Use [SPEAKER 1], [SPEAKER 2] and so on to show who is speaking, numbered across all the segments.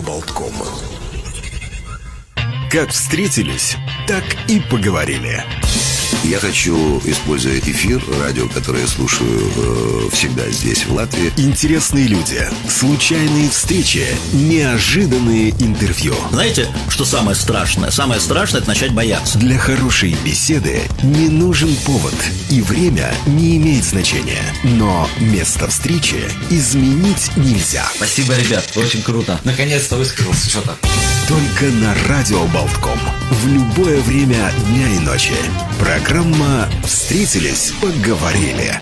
[SPEAKER 1] Болткома. Как встретились, так и поговорили.
[SPEAKER 2] Я хочу, используя эфир, радио, которое я слушаю э, всегда здесь, в Латвии.
[SPEAKER 1] Интересные люди, случайные встречи, неожиданные интервью. Знаете, что самое страшное? Самое страшное – это начать бояться. Для хорошей беседы не нужен повод, и время не имеет значения. Но место встречи изменить нельзя. Спасибо, ребят, очень круто. Наконец-то высказался что-то. Только на Радио Болтком в любое время дня и ночи. Программа «Встретились, поговорили».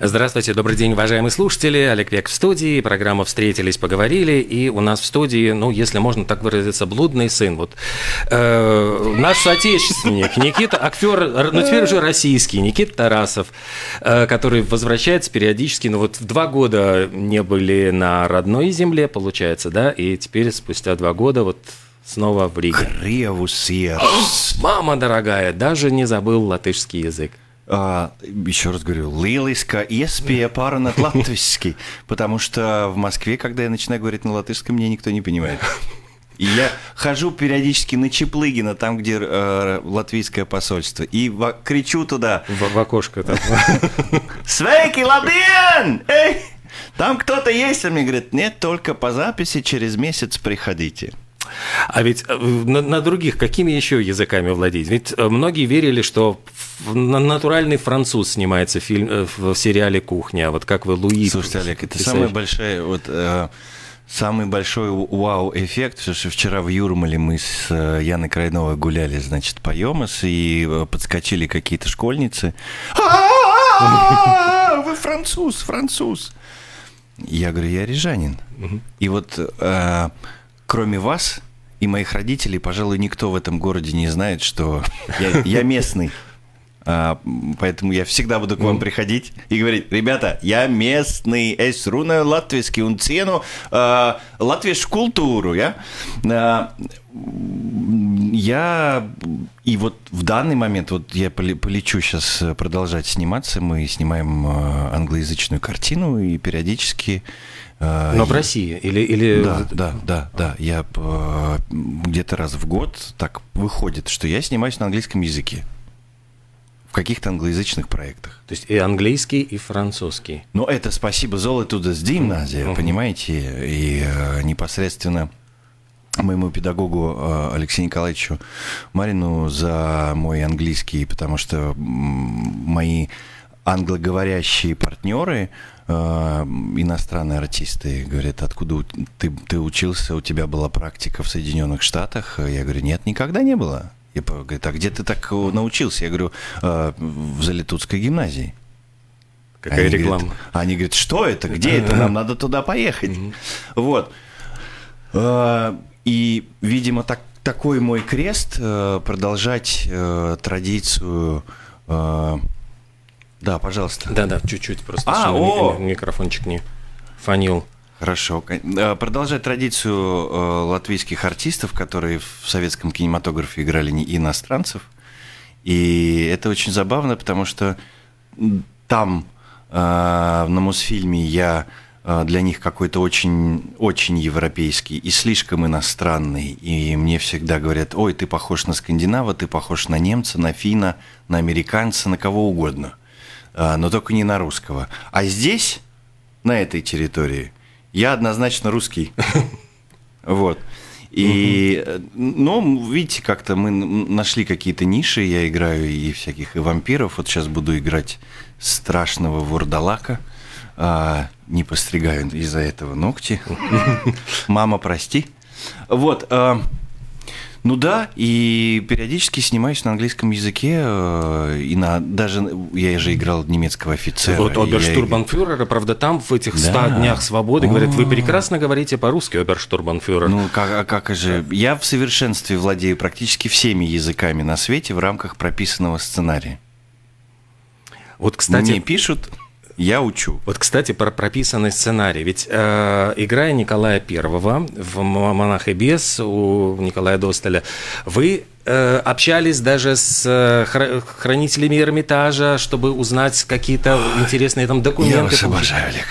[SPEAKER 1] Здравствуйте, добрый день, уважаемые слушатели. Олег Век в студии. Программа «Встретились, поговорили». И у нас в студии, ну, если можно так выразиться, блудный сын. Вот э, наш соотечественник Никита, актер, ну, теперь уже российский, Никита Тарасов, э, который возвращается периодически. Ну, вот два года не были на родной земле, получается, да? И теперь спустя два года вот снова в Риге. Кревус Мама
[SPEAKER 2] дорогая, даже не забыл латышский язык. А, еще раз говорю, лилиска, еспия пара на латышский, потому что в Москве, когда я начинаю говорить на латышском, мне никто не понимает. И я хожу периодически на Чеплыгина, там, где э, латвийское посольство, и в, кричу туда. В, в окошко там. Свейки, Латвин! Эй! Там кто-то есть? А мне говорит, нет, только по записи через месяц приходите. А ведь э, на, на других какими еще языками владеть? Ведь
[SPEAKER 1] э, многие верили, что натуральный француз снимается в, фильм, э, в сериале
[SPEAKER 2] «Кухня». Вот как вы Луи... Слушайте, Олег, это писаешь? самая большая... Вот, э... Самый большой вау-эффект, потому что вчера в Юрмале мы с Яной Крайновой гуляли, значит, по Йомас, и подскочили какие-то школьницы. А, а, а, вы француз, француз! Я говорю, я рижанин. И вот кроме вас и моих родителей, пожалуй, никто в этом городе не знает, что я, я местный. А, поэтому я всегда буду к вам ну. приходить и говорить, ребята, я местный, es runāju латвийский, un cienu uh, латвийскую культуру, я. Yeah? А, я и вот в данный момент, вот я полечу сейчас э, продолжать сниматься, мы снимаем э, англоязычную картину и периодически а, Но в России или или да да да да я э, где-то раз в год так выходит, что я снимаюсь на английском языке в каких-то англоязычных проектах.
[SPEAKER 1] То есть и английский, и французский.
[SPEAKER 2] Но это спасибо золоту с гимназия, mm-hmm. понимаете, и э, непосредственно моему педагогу э, Алексею Николаевичу Марину за мой английский, потому что мои англоговорящие партнеры а, иностранные артисты говорят, откуда ты, ты учился, у тебя была практика в Соединенных Штатах. Я говорю, нет, никогда не было. Я говорю, а где ты так э, научился? Я говорю, «А, в Залитутской гимназии. Какая они реклама? Говорят, они говорят, что это, где это, нам надо туда поехать. Вот. А, и, видимо, так, такой мой крест э, продолжать э, традицию да, пожалуйста. Да-да, чуть-чуть просто. А, о! Микрофончик не фанил. Хорошо. Э, продолжать традицию э, латвийских артистов, которые в советском кинематографе играли не иностранцев. И это очень забавно, потому что там э, на Мосфильме я для них какой-то очень, очень европейский и слишком иностранный. И мне всегда говорят, ой, ты похож на скандинава, ты похож на немца, на финна, на американца, на кого угодно – а, но только не на русского. А здесь, на этой территории, я однозначно русский. Вот. И, э, но ну, видите, как-то мы нашли какие-то ниши. Я играю и всяких и вампиров. Вот сейчас буду играть страшного вурдалака. А, не постригаю из-за этого ногти. Мама, прости. Вот. А, ну да, и периодически снимаюсь на английском языке, э, и на даже я же играл немецкого офицера. Вот оберштурбанфюрера,
[SPEAKER 1] я... правда, там в этих 100 да. днях свободы говорят, вы прекрасно
[SPEAKER 2] говорите по-русски, оберштурбанфюрер. Ну как, а как же, я в совершенстве владею практически всеми языками на свете в рамках прописанного сценария. Вот, кстати... Мне пишут я
[SPEAKER 1] учу. Вот, кстати, про прописанный сценарий. Ведь э, играя Николая Первого в «Монах и бес» у Николая Достоля, вы Э, общались даже с э, хранителями Эрмитажа, чтобы узнать какие-то интересные там документы. Я вас обожаю, Олег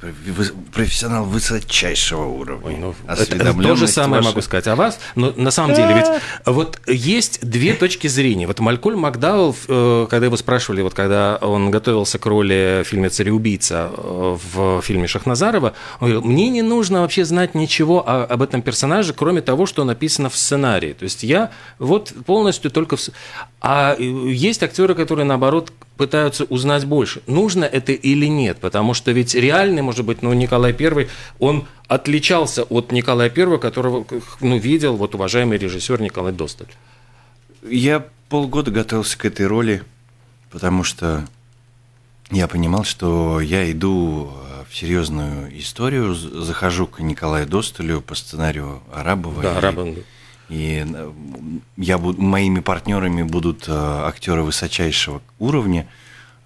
[SPEAKER 2] вы профессионал высочайшего уровня. Ой, ну, это, то же самое ваша... могу
[SPEAKER 1] сказать о вас, но на самом деле ведь вот есть две точки зрения. Вот Малькольм Макдауэлл, э, когда его спрашивали, вот когда он готовился к роли в фильме «Цареубийца» в фильме Шахназарова, он говорил, мне не нужно вообще знать ничего об этом персонаже, кроме того, что написано в сценарии. То есть я вот полностью только... В... А э, есть актеры, которые, наоборот, пытаются узнать больше, нужно это или нет, потому что ведь реальный, может быть, ну, Николай Первый, он отличался от Николая Первого, которого, ну, видел вот уважаемый режиссер Николай
[SPEAKER 2] Досталь. Я полгода готовился к этой роли, потому что я понимал, что я иду э, в серьезную историю, захожу к Николаю Досталю по сценарию Арабова. Да, и... Арабова. И я буду, моими партнерами будут э, актеры высочайшего уровня.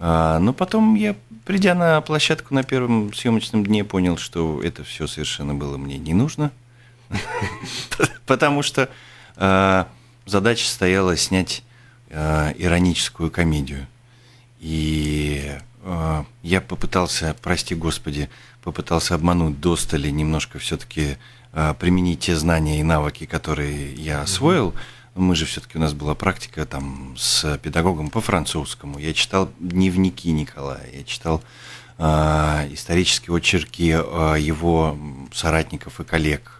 [SPEAKER 2] А, но потом я, придя на площадку на первом съемочном дне, понял, что это все совершенно было мне не нужно. Потому что э, задача стояла снять э, ироническую комедию. И а, я попытался, прости господи, попытался обмануть достали, немножко все-таки а, применить те знания и навыки, которые я освоил. Мы же все-таки у нас была практика там с педагогом по французскому. Я читал дневники Николая, я читал а, исторические очерки его соратников и коллег,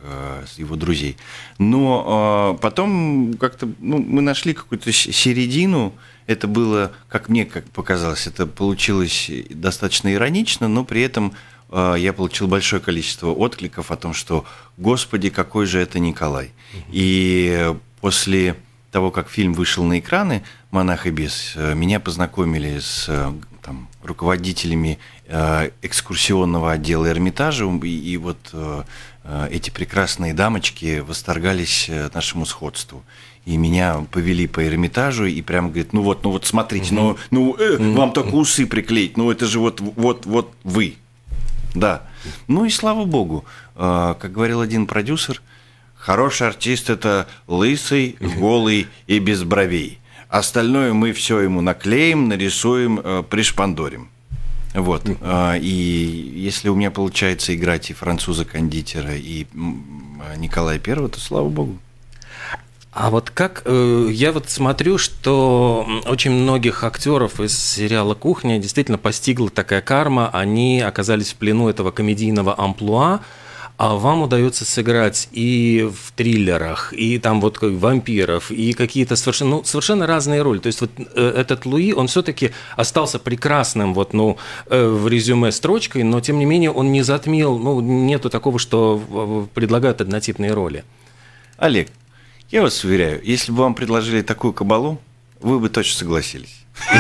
[SPEAKER 2] его друзей. Но потом как-то ну, мы нашли какую-то середину, это было, как мне как показалось, это получилось достаточно иронично, но при этом э, я получил большое количество откликов о том, что «Господи, какой же это Николай!» И после того, как фильм вышел на экраны «Монах и бес», э, меня познакомили с э, там, руководителями экскурсионного отдела Эрмитажа, и, и вот эти прекрасные дамочки восторгались нашему сходству. И меня повели по Эрмитажу и прям говорит, ну вот, ну вот смотрите, ну, ну э, вам только усы приклеить, ну это же вот, вот, вот вы. Да. Ну и слава богу, а, как говорил один продюсер, хороший артист это лысый, голый и без бровей. Остальное мы все ему наклеим, нарисуем, э, пришпандорим. Вот. А, и если у меня получается играть и француза-кондитера, и а, Николая Первого, то слава богу. А вот как э, я вот смотрю,
[SPEAKER 1] что очень многих актеров из сериала Кухня действительно постигла такая карма, они оказались в плену этого комедийного амплуа. А вам удается сыграть и в триллерах, и там вот как вампиров, и какие-то совершенно, ну, совершенно разные роли. То есть вот э, этот Луи, он все-таки остался прекрасным вот, ну, э, в резюме строчкой, но тем не менее он не затмил, ну, нету такого, что предлагают
[SPEAKER 2] однотипные роли. Олег, я вас уверяю, если бы вам предложили такую кабалу, вы бы точно согласились.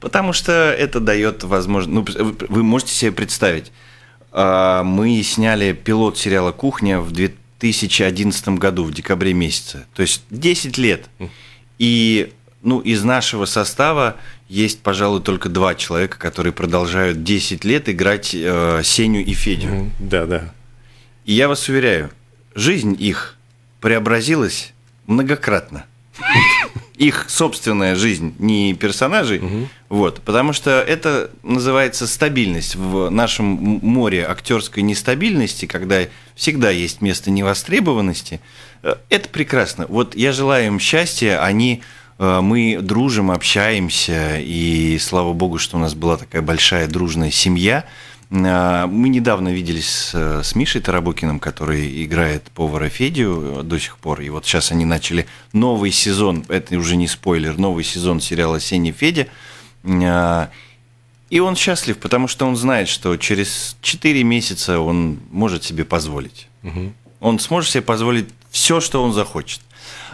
[SPEAKER 2] Потому что это дает возможность... Ну, вы можете себе представить, а, мы сняли пилот сериала «Кухня» в 2011 году, в декабре месяце. То есть 10 лет. И ну, из нашего состава есть, пожалуй, только два человека, которые продолжают 10 лет играть э, Сеню и Федю. Да, да. И я вас уверяю, жизнь их преобразилась многократно. Их собственная жизнь, не персонажей. Угу. Вот, потому что это называется стабильность. В нашем море актерской нестабильности, когда всегда есть место невостребованности, э, это прекрасно. Вот я желаю им счастья, они э, мы дружим, общаемся, и слава богу, что у нас была такая большая дружная семья – а, мы недавно виделись с Мишей Тарабукиным, который играет повара Федю э, до сих пор. И вот сейчас они начали новый сезон, это уже не спойлер, новый сезон сериала «Сеня Федя». А, и он счастлив, потому что он знает, что через 4 месяца он может себе позволить. Угу. Он сможет себе позволить все, что он захочет.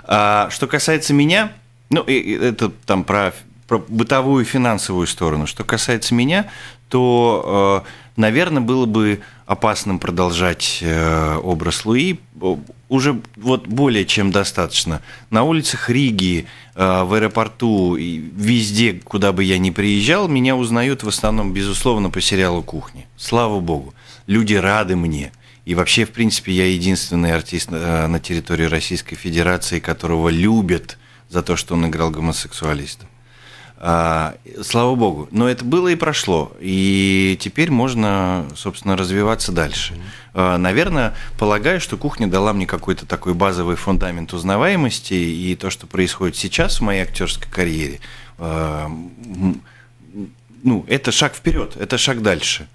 [SPEAKER 2] А, что касается меня, ну, это там про, про бытовую финансовую сторону. Что касается меня, то, э, наверное, было бы опасным продолжать э, образ Луи. Э, уже вот более чем достаточно. На улицах Риги, в аэропорту, везде, куда бы я ни приезжал, меня узнают в основном, безусловно, по сериалу «Кухни». Слава богу, люди рады мне. И вообще, в принципе, я единственный артист на территории Российской Федерации, которого любят за то, что он играл гомосексуалиста. А, слава богу. Но это было и прошло. И теперь можно, собственно, развиваться дальше. А, наверное, полагаю, что кухня дала мне какой-то такой базовый фундамент узнаваемости. И то, что происходит сейчас в моей актерской карьере, а, ну, это шаг вперед, это шаг дальше.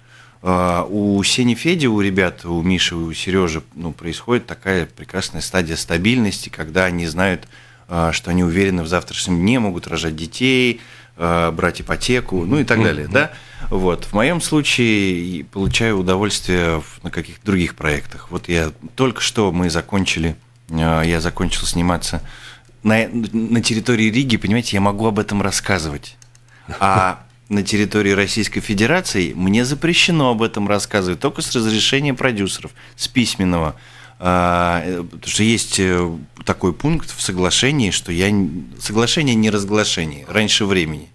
[SPEAKER 2] У Сени Феди, у ребят, у Миши, у Сережи ну, происходит такая прекрасная стадия стабильности, когда они знают, а, что они уверены в завтрашнем дне, могут рожать детей, а, брать ипотеку, ну и так далее, да? Вот. В моем случае получаю удовольствие на каких-то других проектах. Вот я только что мы закончили, а, я закончил сниматься на, на территории Риги, понимаете, я могу об этом рассказывать. А на территории Российской Федерации мне запрещено об этом рассказывать, только с разрешения продюсеров, с письменного. А, э, потому что есть э, такой пункт в соглашении, что я... Соглашение не разглашение, раньше времени.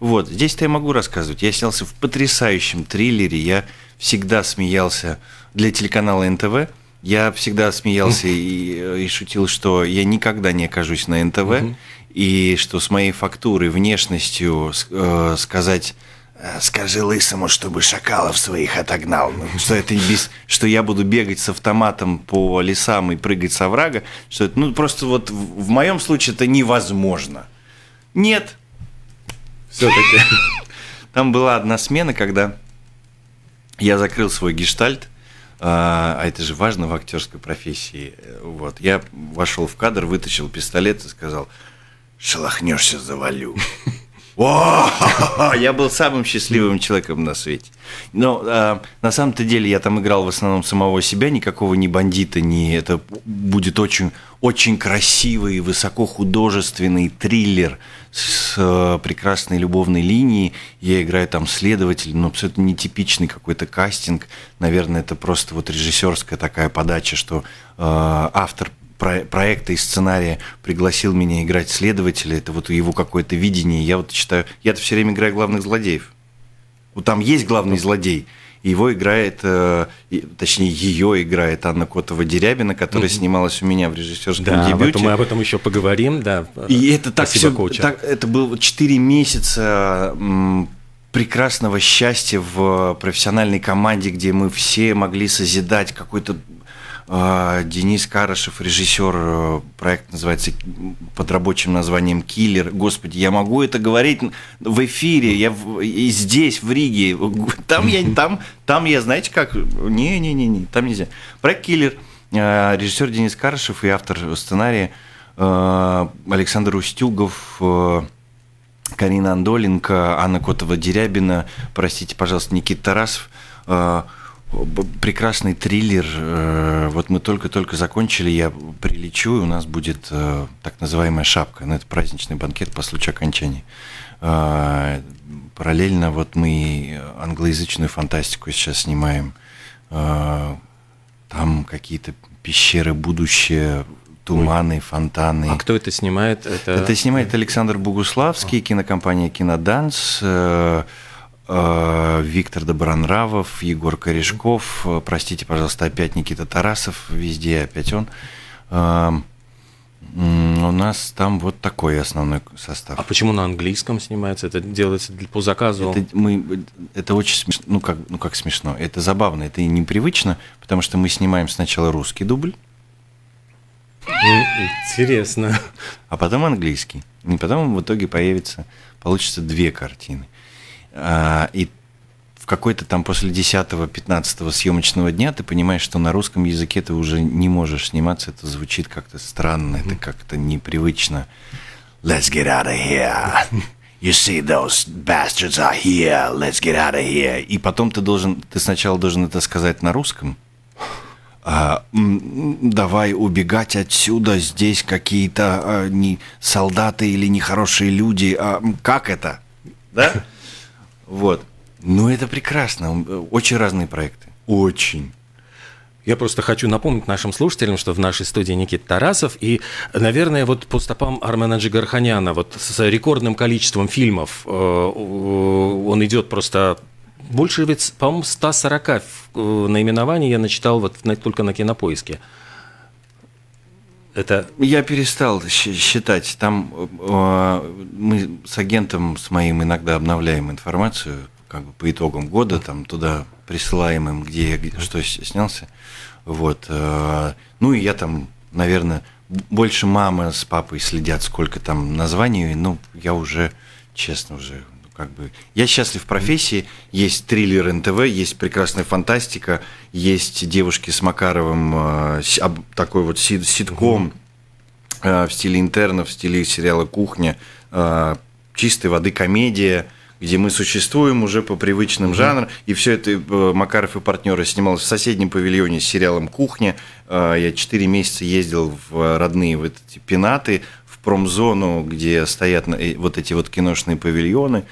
[SPEAKER 2] Вот, здесь-то я могу рассказывать. Я снялся в потрясающем триллере. Я всегда смеялся для телеканала НТВ. Я всегда смеялся и, э, и шутил, что я никогда не окажусь на НТВ. И что с моей фактурой, внешностью э, сказать Э, скажи лысому, чтобы шакалов своих отогнал. Ну, что это без, что я буду бегать с автоматом по лесам и прыгать с оврага, что это, ну просто вот в, в моем случае это невозможно. Нет. Все-таки. Там была одна смена, когда я закрыл свой гештальт, а, а это же важно в актерской профессии. Э, вот я вошел в кадр, вытащил пистолет и сказал: "Шелохнешься, завалю". Я был самым счастливым человеком на свете. Но э, на самом-то деле я там играл в основном самого себя, никакого ни бандита, ни это будет очень, очень красивый, высокохудожественный триллер с э, прекрасной любовной линией. Я играю там следователь, но ну, абсолютно нетипичный какой-то кастинг. Наверное, это просто вот режиссерская такая подача, что э, автор про проекта и сценария пригласил меня играть следователя, это вот его какое-то видение. Я вот читаю, я-то все время играю главных злодеев. Вот там есть главный злодей, его играет, э, точнее, ее играет Анна Котова-Дерябина, которая mm-hmm. снималась у меня в режиссерском да, дебюте. да мы об этом еще поговорим, да. И это так Спасибо, все, коуча. так, это было 4 месяца прекрасного счастья в профессиональной команде, где мы все могли созидать какой-то а, Денис Карышев, режиссер, э, проект называется под рабочим названием «Киллер». Господи, я могу это говорить в эфире, я в, и здесь, в Риге. Там я, там, там я, знаете как? Не-не-не, там нельзя. Проект «Киллер», а, режиссер Денис Карышев и автор сценария э, Александр Устюгов, э, Карина Андоленко, Анна Котова-Дерябина, простите, пожалуйста, Никита Тарасов – прекрасный триллер. Э, вот мы только-только закончили, я прилечу, и у нас будет э, так называемая шапка. Ну, это праздничный банкет по случаю окончания. Э, параллельно вот мы англоязычную фантастику сейчас снимаем. Там какие-то пещеры, будущее, туманы, фонтаны. А кто это снимает? Это, это снимает Александр Богуславский, кинокомпания «Киноданс». Э, Виктор Добронравов, Егор Корешков, э, простите, пожалуйста, опять Никита Тарасов, везде опять он. Эм, у нас там вот такой основной состав. А почему на английском снимается? Это делается по заказу? Это, мы, это очень смешно. Ну как, ну как смешно? Это забавно, это и непривычно, потому что мы снимаем сначала русский дубль. Ну, интересно. А потом английский. И потом в итоге появится, получится две картины. А, и в какой-то там после 10-15 съемочного дня ты понимаешь, что на русском языке ты уже не можешь сниматься, это звучит как-то странно, это как-то непривычно. Let's get out of here. You see, those bastards are here. Let's get out of here. И потом ты должен, ты сначала должен это сказать на русском. А, давай убегать отсюда, здесь какие-то а, не солдаты или нехорошие люди. А, как это? Да? Вот. Ну, это прекрасно. Э, очень разные проекты. Очень. Я просто хочу напомнить
[SPEAKER 1] нашим слушателям, что в нашей студии Никит Тарасов, и, наверное, вот по стопам Армена Джигарханяна, вот с рекордным количеством фильмов, э, он идет просто больше, по-моему, 140 э, наименований я начитал вот только на кинопоиске
[SPEAKER 2] это... Я перестал считать. Там э, э, мы с агентом, с моим иногда обновляем информацию, как бы по итогам года, там туда присылаем им, где я что снялся. Вот. Э, ну и я там, наверное, больше мама с папой следят, сколько там названий, Ну я уже, честно, уже как бы я счастлив в профессии. Есть триллер НТВ, есть прекрасная фантастика, есть девушки с Макаровым, э, такой вот сит ситком э, в стиле интерна, в стиле сериала «Кухня», э, чистой воды комедия, где мы существуем уже по привычным жанрам. И все это Макаров и партнеры снималось в соседнем павильоне с сериалом «Кухня». Я четыре месяца ездил в родные вот эти пенаты, промзону, где стоят вот эти вот киношные павильоны.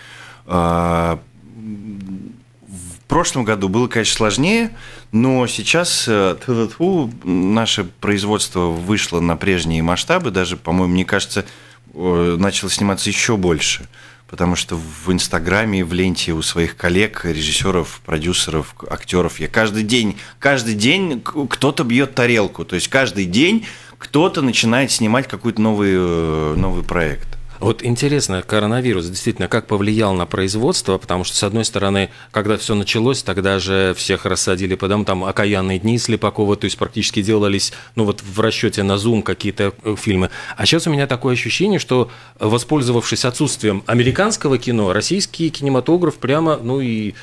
[SPEAKER 2] А, в прошлом году было, конечно, сложнее, но сейчас э, тьфу, наше производство вышло на прежние масштабы, даже, по-моему, мне кажется, начало сниматься еще больше потому что в Инстаграме, в ленте у своих коллег, режиссеров, продюсеров, актеров я каждый день, каждый день кто-то бьет тарелку, то есть каждый день кто-то начинает снимать какой-то новый, э, новый проект.
[SPEAKER 1] Вот интересно, коронавирус действительно как повлиял на производство, потому что, с одной стороны, когда все началось, тогда же всех рассадили по домам, там окаянные дни Слепакова, то есть практически делались, ну вот в расчете на Zoom какие-то э, фильмы. А сейчас у меня такое ощущение, что, э, воспользовавшись отсутствием американского кино, российский кинематограф прямо, ну и...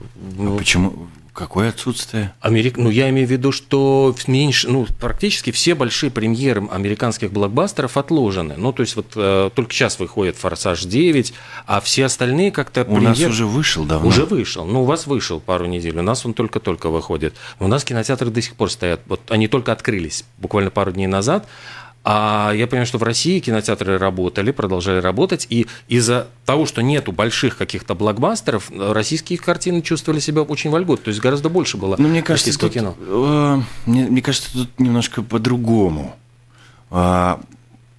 [SPEAKER 2] А ну, почему?
[SPEAKER 1] Какое отсутствие? Америк... Ну, я имею в виду, что меньше, ну, практически все большие премьеры американских блокбастеров отложены. Ну, то есть, вот э, только сейчас выходит «Форсаж 9», а все остальные как-то... У премьер... нас уже вышел давно. Уже вышел. Ну, у вас вышел пару недель, у нас он только-только выходит. У нас кинотеатры до сих пор стоят. Вот они только открылись буквально пару дней назад, а я понимаю, что в России кинотеатры работали, продолжали работать, и из-за того, что нету больших каких-то блокбастеров, российские картины чувствовали себя очень вольготно, то есть гораздо больше было ну, мне кажется, тут, кино.
[SPEAKER 2] Э, мне, мне кажется, тут немножко по-другому. Э,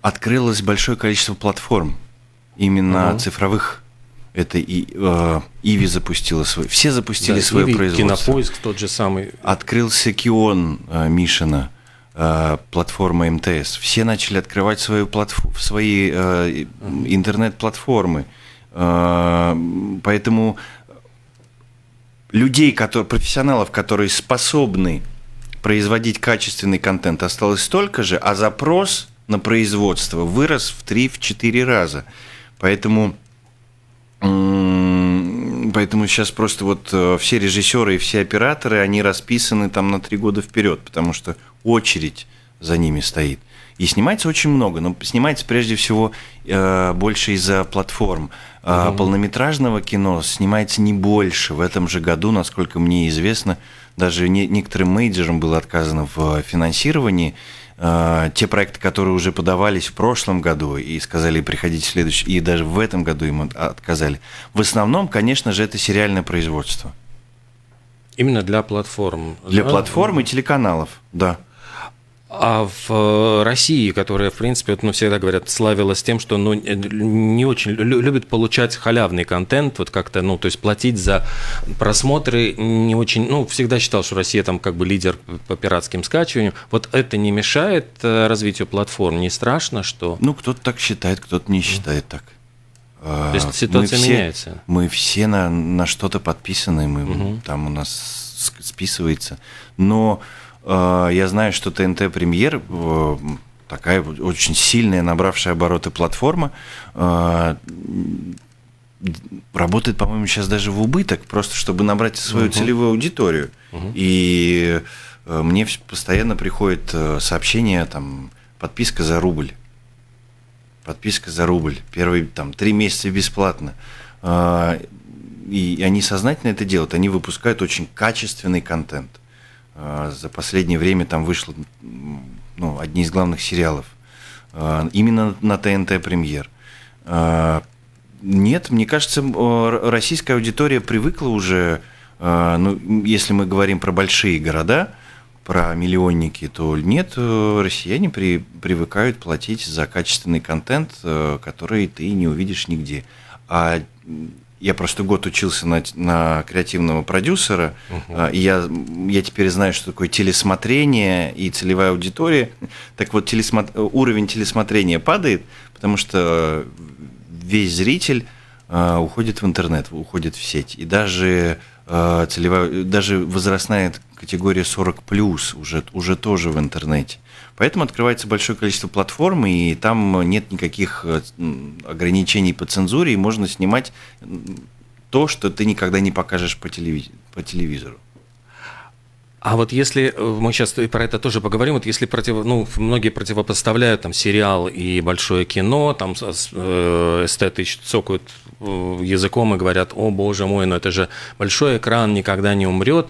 [SPEAKER 2] открылось большое количество платформ, именно угу. цифровых. Это и э, Иви запустила свой, все запустили да, свое Иви, производство.
[SPEAKER 1] Кинопоиск тот же самый.
[SPEAKER 2] Открылся Кион э, Мишина Э, платформа МТС. Все начали открывать свою платф- свои э, интернет-платформы. Э, поэтому людей, которые, профессионалов, которые способны производить качественный контент, осталось столько же, а запрос на производство вырос в 3-4 раза. Поэтому, поэтому сейчас просто вот э, все режиссеры и все операторы, они расписаны там на 3 года вперед, потому что очередь за ними стоит. И снимается очень много, но снимается прежде всего э, больше из-за платформ. угу. Полнометражного кино снимается не больше. В этом же году, насколько мне известно, даже не, некоторым мейджерам было отказано в финансировании. А, те проекты, которые уже подавались в прошлом году и сказали приходить в следующий, и даже в этом году им отказали. В основном, конечно же, это сериальное производство. Именно для платформ. Для да? платформ и телеканалов, да.
[SPEAKER 1] А в э, России, которая, в принципе, вот, ну, всегда говорят, славилась тем, что ну, э, не очень любит получать халявный контент, вот как-то, ну, то есть платить за просмотры не очень, ну, всегда считал, что Россия там как бы лидер по пиратским скачиваниям. Вот это не мешает э, развитию платформ? Не страшно, что...
[SPEAKER 2] Ну, кто-то так считает, кто-то не считает так. То есть а, ситуация мы все, меняется. Мы все на, на что-то подписаны, мы, угу. там у нас списывается. Но а, я знаю, что ТНТ Премьер э, такая очень сильная, набравшая обороты платформа, а, работает, по-моему, сейчас даже в убыток, просто чтобы набрать свою угу. целевую аудиторию. Угу. И э, мне постоянно приходит э, сообщение, там, подписка за рубль. Подписка за рубль. Первые, там, три месяца бесплатно. А, и они сознательно это делают. Они выпускают очень качественный контент. А, за последнее время там вышло ну, одни из главных сериалов. А, именно на ТНТ премьер. А, нет, мне кажется, российская аудитория привыкла уже, ну, если мы говорим про большие города, про миллионники, то нет, э, россияне при, привыкают платить за качественный контент, э, который ты не увидишь нигде. А я просто год учился на, на креативного продюсера, угу. и я, я теперь знаю, что такое телесмотрение и целевая аудитория. Так вот, телесмот... уровень телесмотрения падает, потому что весь зритель а, уходит в интернет, уходит в сеть. И даже а, целевая, даже возрастная категория 40 плюс уже, уже тоже в интернете. Поэтому открывается большое количество платформ, и там нет никаких э, ограничений по цензуре, и можно снимать то, что ты никогда не покажешь по, телевиз... по телевизору.
[SPEAKER 1] А вот если, э, мы сейчас и про это тоже поговорим, вот если против, ну, многие противопоставляют там сериал и большое кино, там эстеты цокают э, языком и говорят, о боже мой, но это же большой экран никогда не умрет.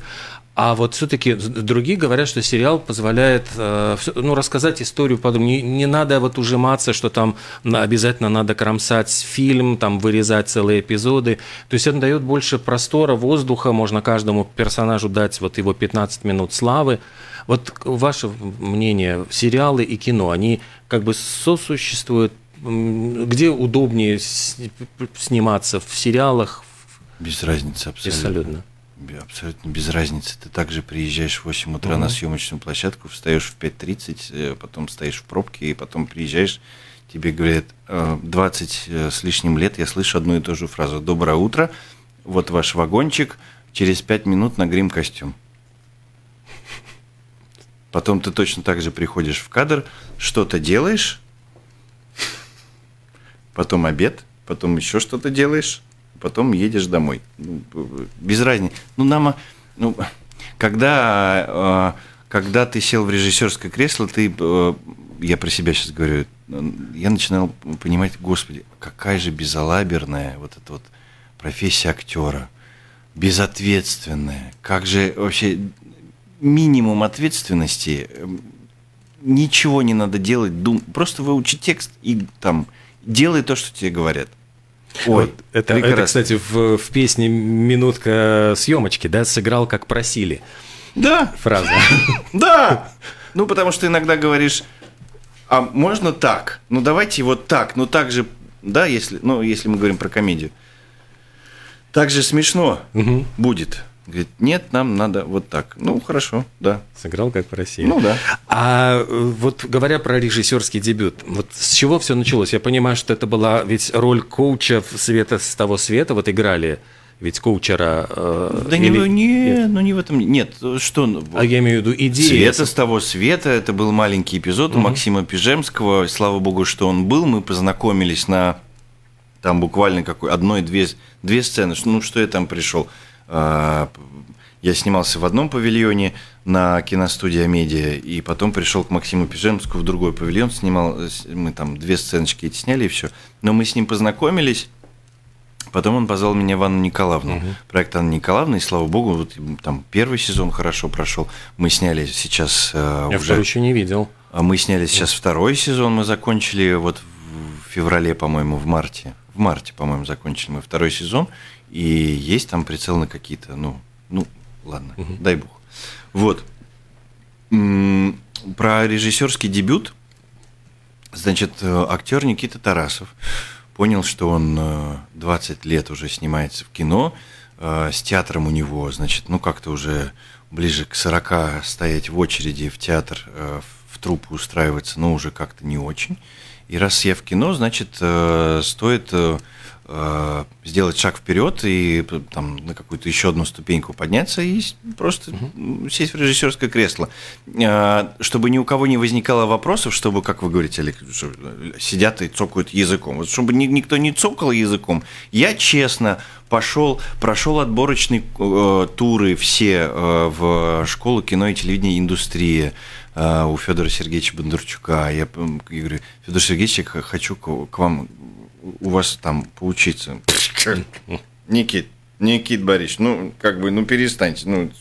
[SPEAKER 1] А вот все-таки другие говорят, что сериал позволяет э, ну, рассказать историю подробнее. Не, надо вот ужиматься, что там обязательно надо кромсать фильм, там вырезать целые эпизоды. То есть это дает больше простора, воздуха, можно каждому персонажу дать вот его 15 минут славы. Вот ваше мнение, сериалы и кино, они как бы сосуществуют? Где удобнее сниматься, в сериалах? Без разницы абсолютно. абсолютно. Абсолютно без разницы.
[SPEAKER 2] Ты также приезжаешь в 8 утра угу. на съемочную площадку, встаешь в 5.30, э, потом стоишь в пробке, и потом приезжаешь, тебе говорят 20 «Э, э, с лишним лет, я слышу одну и ту же фразу «Доброе утро, вот ваш вагончик, через 5 минут на грим-костюм». Потом ты точно так же приходишь в кадр, что-то делаешь, потом обед, потом еще что-то делаешь, потом едешь домой. Ну, без разницы. Ну, нам... А, ну, когда, а, когда ты сел в режиссерское кресло, ты... А, я про себя сейчас говорю. Я начинал понимать, господи, какая же безалаберная вот эта вот профессия актера. Безответственная. Как же вообще минимум ответственности, эм, ничего не надо делать, дум, просто выучи текст и там делай то, что тебе говорят. Ой, вот это, это, кстати,
[SPEAKER 1] в, в песне «Минутка
[SPEAKER 2] съемочки», да, сыграл, как просили. Да. Фраза. Да. Ну, потому что иногда говоришь, а можно так? Ну, давайте вот так. Ну, так же, да, если, ну, если мы говорим про комедию. Так же смешно будет. Говорит, нет, нам надо вот так. Ну, хорошо, да. Сыграл как по России. Ну, да.
[SPEAKER 1] А э, вот говоря про режиссерский дебют, вот с чего все началось? Я понимаю, что это была ведь роль коуча света с того света, вот играли ведь коучера...
[SPEAKER 2] Э, да или... Ну, не,
[SPEAKER 1] не, ну не в этом... Нет, что... А я имею в виду идея... «Света с
[SPEAKER 2] того света» — это был маленький эпизод угу. у Максима Пижемского. Слава богу, что он был. Мы познакомились на там буквально какой одной-две две сцены. Ну, что я там пришел? А, я снимался в одном павильоне на киностудии «Амедиа», и потом пришел к Максиму Пижемскому в другой павильон, снимал, э, мы там две сценочки эти сняли, и все. Но мы с ним познакомились, Потом он позвал меня в Анну Николаевну. Угу. Проект Анны Николаевны, и слава богу, вот там первый сезон хорошо прошел. Мы сняли сейчас э, Я уже... еще не видел. А мы сняли сейчас второй сезон, мы закончили вот в феврале, по-моему, в марте. В марте, по-моему, закончили мы второй сезон и есть там прицел на какие-то, ну, ну, ладно, угу. дай бог. Вот. Про режиссерский дебют. Значит, э, актер Никита Тарасов понял, что он 20 э, лет уже снимается в кино, э, с театром у него, значит, ну как-то уже ближе к 40 стоять в очереди в театр, в труппу устраиваться, ну уже как-то не очень. И раз я в кино, значит, стоит Э, сделать шаг вперед и там на какую-то еще одну ступеньку подняться и просто угу. сесть в режиссерское кресло, э, чтобы ни у кого не возникало вопросов, чтобы, как вы говорите, Олег, сидят и цокают языком, вот чтобы никто не цокал языком. Я честно пошел, прошел отборочные э, туры все в школу кино и телевидения индустрии у Федора Сергеевича Бондарчука. Я, я говорю, Федор Сергеевич, я хочу к вам у вас там поучиться. Никит, Никит Борисович, ну, как бы, ну, перестаньте. Ну,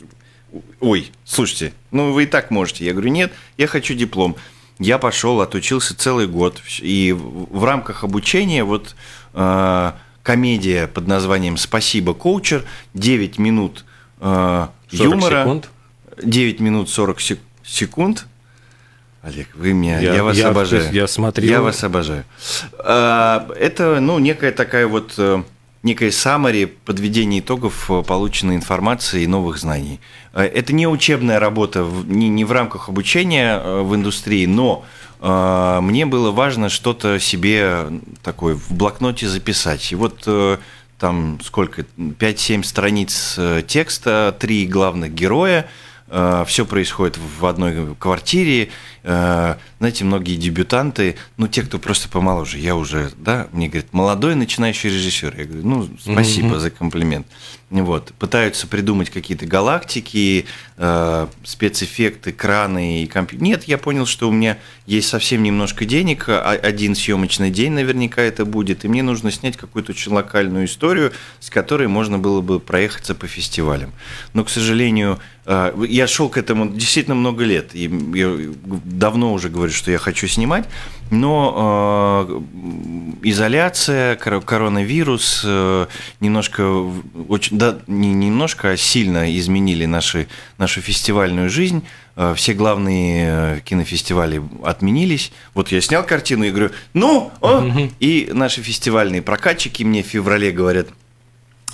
[SPEAKER 2] ой, слушайте, ну, вы и так можете. Я говорю, нет, я хочу диплом. Я пошел, отучился целый год. И в рамках обучения вот э, комедия под названием «Спасибо, коучер», 9 минут э, юмора. Секунд? 9 минут 40 секунд Олег, вы меня, я, я вас я, обожаю. Я смотрю, Я вас обожаю. А, это, ну, некая такая вот, э, некая саммари подведение итогов э, полученной информации и новых знаний. Э, это не учебная работа, не, не в рамках обучения в индустрии, но мне было важно что-то себе такое в блокноте записать. И вот там сколько, 5-7 страниц текста, три главных героя – Э, все происходит в одной квартире. Э, знаете, многие дебютанты, ну, те, кто просто помоложе, я уже, да, мне говорят, молодой начинающий режиссер. Я говорю, ну, спасибо mm-hmm. за комплимент. Вот, пытаются придумать какие-то галактики, э, спецэффекты, краны и компьютер. Нет, я понял, что у меня есть совсем немножко денег, а, один съемочный день наверняка это будет, и мне нужно снять какую-то очень локальную историю, с которой можно было бы проехаться по фестивалям. Но, к сожалению, а, я шел к этому действительно много лет, и я давно уже говорю, что я хочу снимать, но э, изоляция, коронавирус э, немножко, очень, да, не немножко, а сильно изменили наши, нашу фестивальную жизнь. Э, все главные э, кинофестивали отменились. Вот я снял картину и говорю, ну, о! и наши фестивальные прокатчики мне в феврале говорят,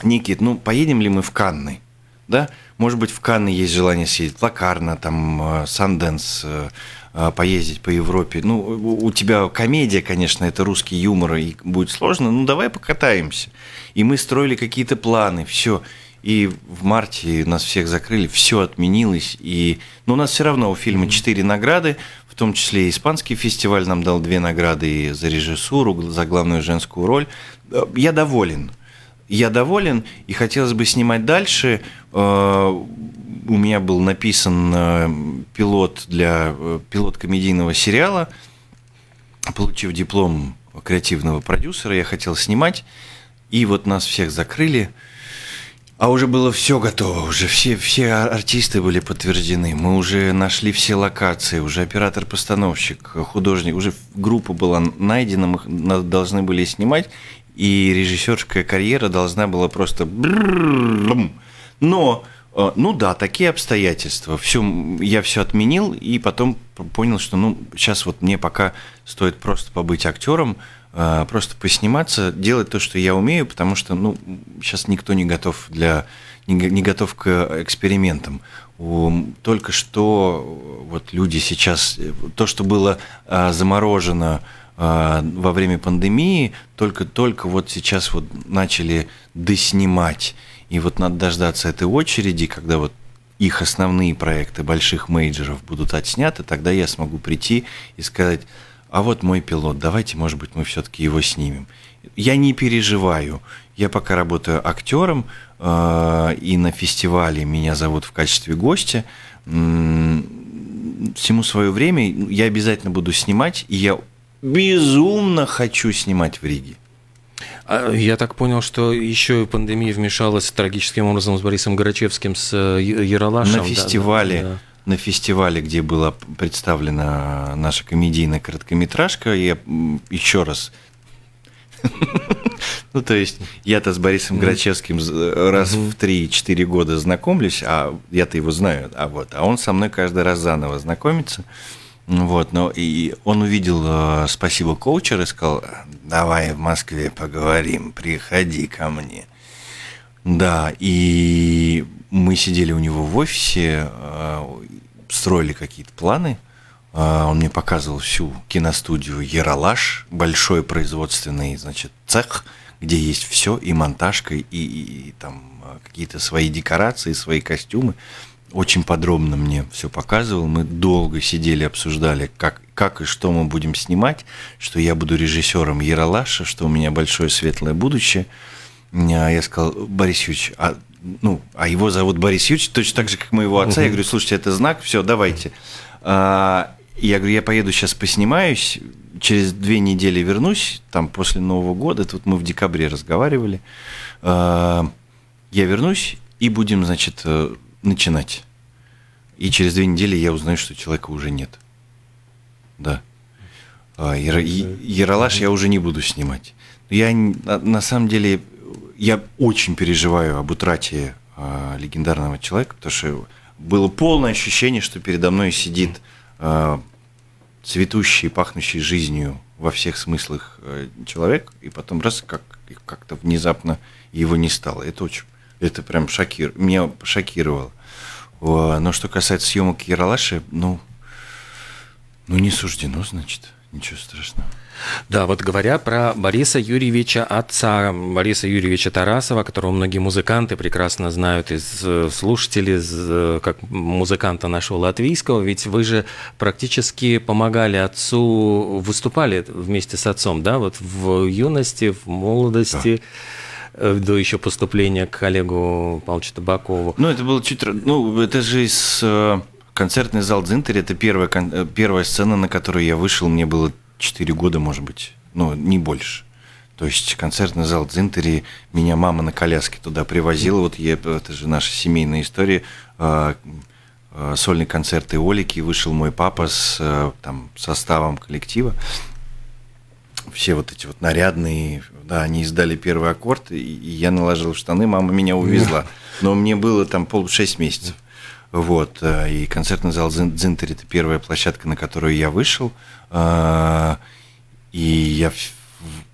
[SPEAKER 2] Никит, ну поедем ли мы в Канны? да, может быть, в Канны есть желание съездить, Лакарна, там, э, Санденс, э, э, поездить по Европе. Ну, у тебя комедия, конечно, это русский юмор, и будет сложно, ну, давай покатаемся. И мы строили какие-то планы, все. И в марте нас всех закрыли, все отменилось. И... Но ну, у нас все равно у фильма четыре награды, в том числе и испанский фестиваль нам дал две награды за режиссуру, за главную женскую роль. Я доволен я доволен и хотелось бы снимать дальше. Э, у меня был написан э, пилот для э, пилот комедийного сериала. Получив диплом креативного продюсера, я хотел снимать. И вот нас всех закрыли. А уже было все готово, уже все, все артисты были подтверждены, мы уже нашли все локации, уже оператор-постановщик, художник, уже группа была найдена, мы должны были снимать, и режиссерская карьера должна была просто... Но, ну да, такие обстоятельства. Все, я все отменил и потом понял, что ну сейчас вот мне пока стоит просто побыть актером, просто посниматься, делать то, что я умею, потому что ну сейчас никто не готов для не, не готов к экспериментам. Только что вот люди сейчас то, что было заморожено а, во время пандемии только-только вот сейчас вот начали доснимать. И вот надо дождаться этой очереди, когда вот их основные проекты больших мейджеров будут отсняты, тогда я смогу прийти и сказать, а вот мой пилот, давайте, может быть, мы все-таки его снимем. Я не переживаю. Я пока работаю актером, а, и на фестивале меня зовут в качестве гостя. Всему свое время я обязательно буду снимать, и я безумно хочу снимать в Риге.
[SPEAKER 1] А, я так понял, что еще и пандемия вмешалась трагическим образом с Борисом Горачевским, с Яралашем. Э, на фестивале, да, да.
[SPEAKER 2] на фестивале, где была представлена наша комедийная короткометражка, я еще раз ну, то есть, я-то с Борисом Грачевским э, раз в 3-4 года знакомлюсь, а я-то его знаю, а вот, а он со мной каждый раз заново знакомится. Вот, но ну и он увидел э, спасибо коучера и сказал, давай в Москве поговорим, приходи ко мне. Да, и мы сидели у него в офисе, э, строили какие-то планы. Э, он мне показывал всю киностудию Яралаш, большой производственный, значит, цех, где есть все, и монтажка, и, и, и там какие-то свои декорации, свои костюмы очень подробно мне все показывал. Мы долго сидели, обсуждали, как, как и что мы будем снимать, что я буду режиссером Яралаша, что у меня большое светлое будущее. а Я сказал, Борис Юрьевич, а, ну, а его зовут Борис Юрьевич, точно так же, как моего отца. Я говорю, слушайте, это знак, все, давайте. А, я говорю, я поеду сейчас поснимаюсь, через две недели вернусь, там после Нового года, тут мы в декабре разговаривали. А, я вернусь и будем, значит, э, начинать. И через две недели я узнаю, что человека уже нет. Да. А, Яр, Яралаш я уже не буду снимать. Я на самом деле я очень переживаю об утрате э, легендарного человека, потому что было полное ощущение, что передо мной сидит э, цветущий, пахнущий жизнью во всех смыслах э, человек, и потом раз как как-то внезапно его не стало. Это очень, это прям шокир, меня шокировало. Но что касается съемок Яралаши, ну, ну не суждено, значит, ничего страшного. Да, вот говоря про Бориса
[SPEAKER 1] Юрьевича отца, Бориса Юрьевича Тарасова, которого многие музыканты прекрасно знают из э, слушателей, из, э, как музыканта нашего латвийского, ведь вы же практически помогали отцу, выступали вместе с отцом, да, вот в юности, в молодости. Да. Э, до еще поступления к коллегу Павловичу Табакову.
[SPEAKER 2] Ну, это было чуть... Ну, это же из... Э, концертный зал Дзинтери – это первая, э, первая сцена, на которую я вышел. Мне было 4 года, может быть. Ну, не больше. То есть концертный зал Дзинтери, меня мама на коляске туда привозила. Вот я, это же наша семейная история. А, а, сольный концерт Иолики вышел мой папа с там, составом коллектива все вот эти вот нарядные, да, они издали первый аккорд, и, я наложил штаны, мама меня увезла. Но мне было там пол-шесть месяцев. Вот, э, и концертный зал «Дзинтер» – это первая площадка, на которую я вышел. А, и я,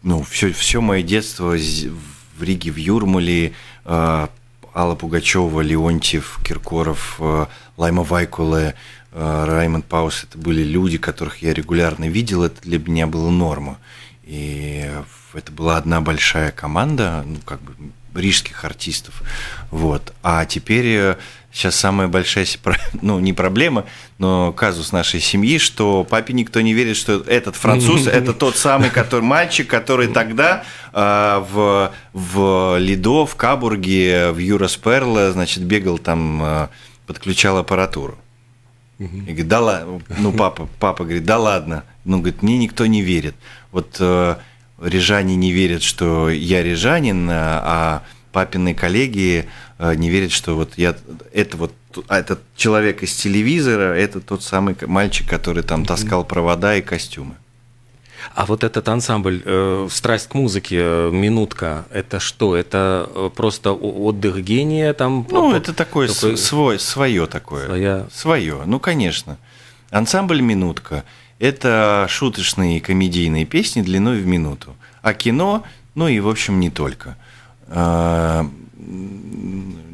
[SPEAKER 2] ну, все, все мое детство в Риге, в Юрмале, а, Алла Пугачева, Леонтьев, Киркоров, э, Лайма Вайкуле, э, Раймонд Паус – это были люди, которых я регулярно видел, это для меня было норма. И это была одна большая команда, ну, как бы рижских артистов. Вот. А теперь э, сейчас самая большая, ну, не проблема, но казус нашей семьи, что папе никто не верит, что этот француз, это тот самый который, мальчик, который тогда э, в, в Лидо, в Кабурге, в Юрасперла, значит, бегал там, э, подключал аппаратуру. И говорит, да ладно, ну, папа, папа говорит, да ладно ну, говорит, мне никто не верит. Вот э, рижане не верят, что я рижанин, э, а папины коллеги э, не верят, что вот я, это вот а этот человек из телевизора, это тот самый мальчик, который там таскал провода и костюмы.
[SPEAKER 1] А вот этот ансамбль э, «Страсть к музыке», э, «Минутка», это что? Это э, просто отдых гения там? Ну, по,
[SPEAKER 2] это такое, такое... Свой, свое такое. Своя... Свое, ну, конечно. Ансамбль «Минутка». Это шуточные комедийные песни длиной в минуту. А кино, ну и, в общем, не только. А,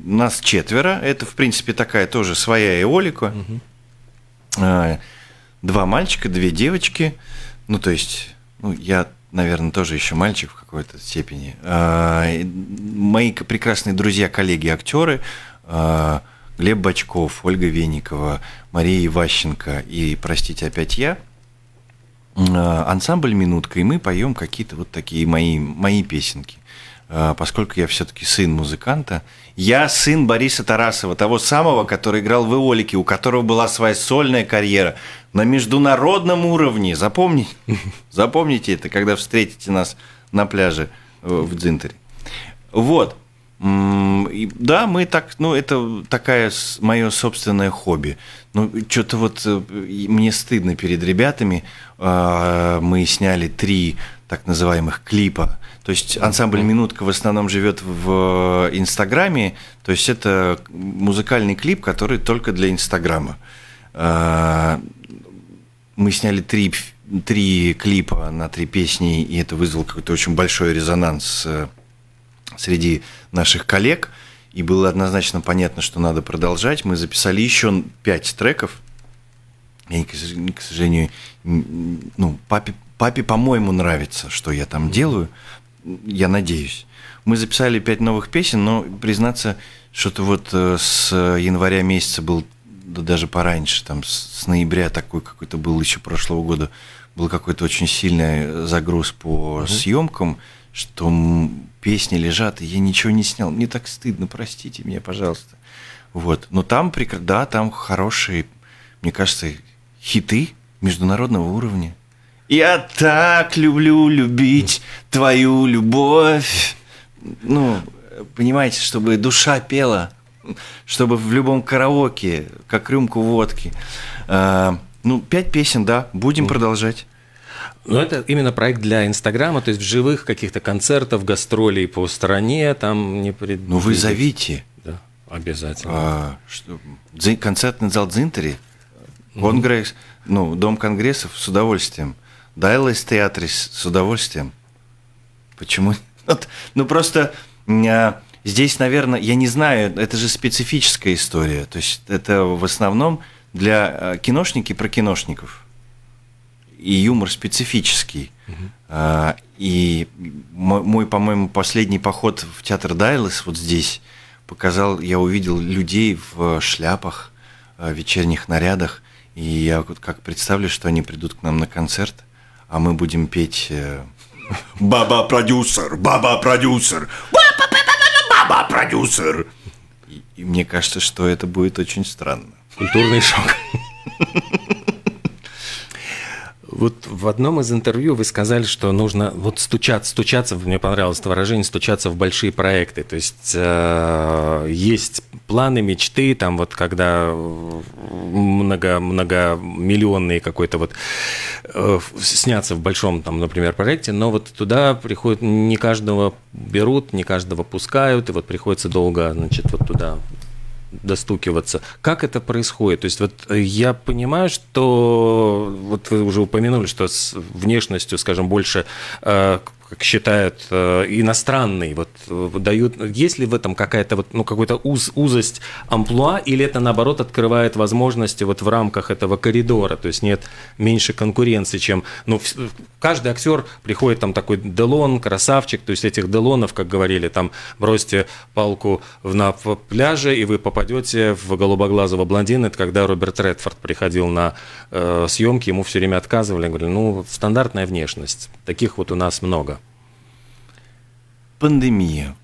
[SPEAKER 2] нас четверо. Это, в принципе, такая тоже своя эолика. Угу. А, два мальчика, две девочки. Ну, то есть, ну, я наверное, тоже еще мальчик в какой-то степени. А, мои прекрасные друзья, коллеги, актеры, Глеб Бачков, Ольга Веникова, Мария Иващенко и, простите, опять я, Э, ансамбль «Минутка», и мы поем какие-то вот такие мои, мои песенки. Э, поскольку я все-таки сын музыканта, я сын Бориса Тарасова, того самого, который играл в «Иолике», у которого была своя сольная карьера на международном уровне. Запомните, запомните это, когда встретите нас на пляже э, в Дзинтере. Вот. Да, мы так, ну, это такая мое собственное хобби. Ну, что-то вот э, мне стыдно перед ребятами. А, мы сняли три так называемых клипа. То есть ансамбль «Минутка» в основном живет в э, Инстаграме. То есть это музыкальный клип, который только для Инстаграма. А, мы сняли три, три клипа на три песни, и это вызвало какой-то очень большой резонанс э, среди наших коллег – и было однозначно понятно, что надо продолжать. Мы записали еще пять треков. Я, к сожалению, ну, папе, папе по-моему, нравится, что я там делаю. Я надеюсь. Мы записали пять новых песен, но, признаться, что-то вот э, с января месяца был, да даже пораньше, там с ноября такой какой-то был еще прошлого года, был какой-то очень сильный э, загруз по угу. съемкам, что песни лежат, и я ничего не снял. Мне так стыдно, простите меня, пожалуйста. Вот. Но там, да, там хорошие, мне кажется, хиты международного уровня. Я так люблю любить твою любовь. Ну, понимаете, чтобы душа пела, чтобы в любом караоке, как рюмку водки. А, ну, пять песен, да, будем продолжать. Но это именно проект для Инстаграма, то есть в живых каких-то
[SPEAKER 1] концертов, гастролей по стране, там не пред... Ну вы зовите.
[SPEAKER 2] Да, обязательно. А, что, концертный зал Дзинтери, Конгресс, ну, Дом Конгрессов с удовольствием. Дайлайс театре с удовольствием. Почему? Ну, просто а, здесь, наверное, я не знаю, это же специфическая история. То есть это в основном для а, киношники про киношников и юмор специфический. Угу. А, и мой, по-моему, последний поход в театр Дайлас вот здесь показал, я увидел людей в э, шляпах, в э, вечерних нарядах, и я вот как представлю, что они придут к нам на концерт, а мы будем петь э, «Баба-продюсер, баба-продюсер, баба-продюсер». и мне кажется, что это будет очень странно. Культурный шок.
[SPEAKER 1] Вот в одном из интервью вы сказали, что нужно вот стучаться, стучаться, мне понравилось это выражение, стучаться в большие проекты. То есть э, есть планы, мечты, там вот когда э, много, многомиллионные какой-то вот э, снятся в большом, там, например, проекте, но вот туда приходит, не каждого берут, не каждого пускают, и вот приходится долго, значит, вот туда достукиваться. Как это происходит? То есть вот э, я понимаю, что вот вы уже упомянули, что с внешностью, скажем, больше э, как считают э, иностранный, вот э, дают, есть ли в этом какая-то вот, ну, какая то уз, узость амплуа, или это наоборот открывает возможности вот в рамках этого коридора, то есть нет меньше конкуренции, чем, ну, каждый актер приходит там такой Делон, красавчик, то есть этих Делонов, как говорили, там, бросьте палку в, на пляже, и вы попадете в голубоглазого блондина, это когда Роберт Редфорд приходил на э, съемки, ему все время отказывали, говорили, ну, стандартная внешность, таких вот у нас много
[SPEAKER 2] пандемия,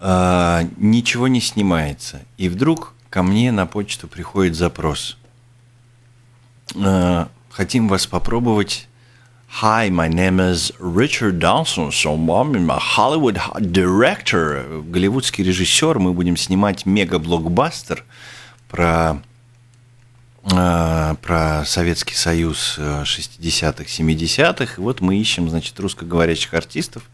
[SPEAKER 2] э, ничего не снимается, и вдруг ко мне на почту приходит запрос. Э, хотим вас попробовать. Hi, my name is Richard Dawson, so I'm a Hollywood director, голливудский режиссер. Мы будем снимать мега-блокбастер про а, про Советский Союз 60-х, э, 70-х. И вот мы ищем, значит, русскоговорящих артистов,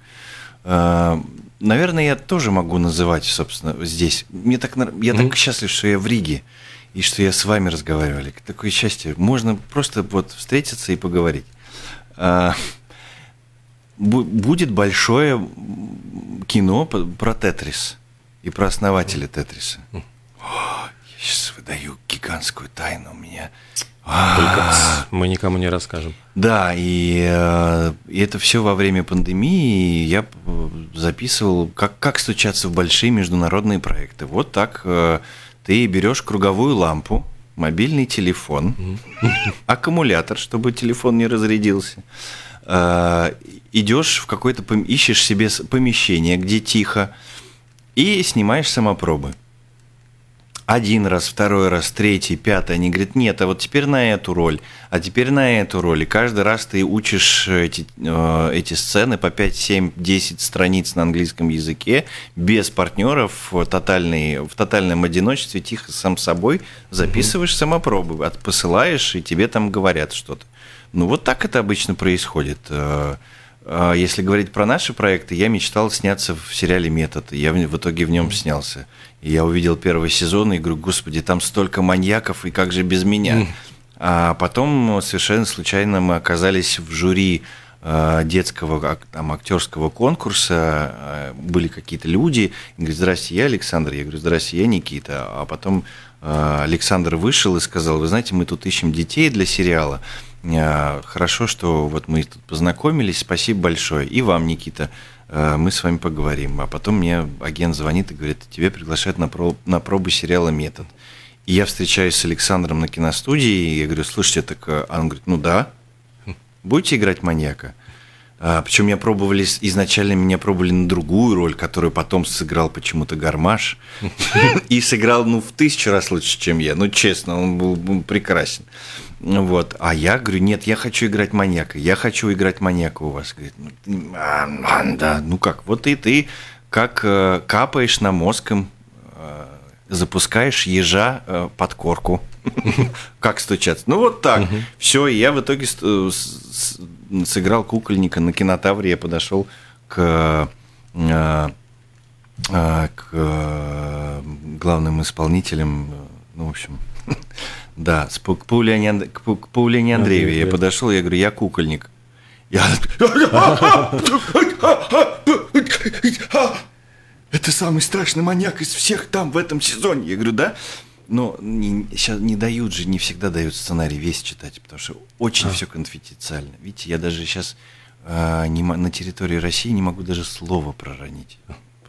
[SPEAKER 2] а, наверное, я тоже могу называть, собственно, здесь. Мне так, я так счастлив, что я в Риге и что я с вами разговаривали. Такое счастье. Можно просто вот встретиться и поговорить. А, будет большое кино про Тетрис и про основателя Тетриса. О, я сейчас выдаю гигантскую тайну. У меня только а. мы никому не расскажем. Да, и, э, и это все во время пандемии я э, записывал, как, как стучаться в большие международные проекты. Вот так э, ты берешь круговую лампу, мобильный телефон, аккумулятор, чтобы телефон не разрядился. Идешь в какое-то, ищешь себе помещение, где тихо, и снимаешь самопробы один раз, второй раз, третий, пятый. Они говорят, нет, а вот теперь на эту роль, а теперь на эту роль. И каждый раз ты учишь эти, э, эти сцены по 5, 7, 10 страниц на английском языке, без партнеров, в, э, тотальной, в тотальном одиночестве, тихо сам собой записываешь самопробы, посылаешь, и тебе там говорят что-то. Ну вот так это обычно происходит. Э, э, если говорить про наши проекты, я мечтал сняться в сериале «Метод». Я в итоге в нем снялся я увидел первый сезон и говорю, господи, там столько маньяков, и как же без меня? А потом совершенно случайно мы оказались в жюри э, детского там, актерского конкурса э, были какие-то люди. И говорит, здрасте, я Александр. Я говорю, здрасте, я Никита. А потом э, Александр вышел и сказал, вы знаете, мы тут ищем детей для сериала. Хорошо, что вот мы тут познакомились. Спасибо большое. И вам, Никита, Э, мы с вами поговорим. А потом мне агент звонит и говорит, тебе приглашают на, про, на пробу сериала «Метод». И я встречаюсь с Александром на киностудии, и я говорю, слушайте, так... Э, а он говорит, ну да, будете играть маньяка? А, причем меня пробовали, изначально меня пробовали на другую роль, которую потом сыграл почему-то Гармаш. И сыграл, ну, в тысячу раз лучше, чем я. Ну, честно, он был прекрасен. Вот. А я говорю, нет, я хочу играть маньяка, я хочу играть маньяка у вас. Говорит, ну, а, да, ну как, вот и ты как э, капаешь на мозг э, запускаешь ежа э, под корку. Как стучаться? Ну вот так. Все, я в итоге э, сыграл кукольника на кинотавре, я подошел к э, э, к главным исполнителям, ну, в общем, Да, к Пауляне, к Пауляне Андрееве я подошел, я говорю, я кукольник. Я... Это самый страшный маньяк из всех там в этом сезоне. Я говорю, да? Но не, сейчас не дают же, не всегда дают сценарий весь читать, потому что очень а. все конфиденциально. Видите, я даже сейчас э, а, не, на территории России не могу даже слова проронить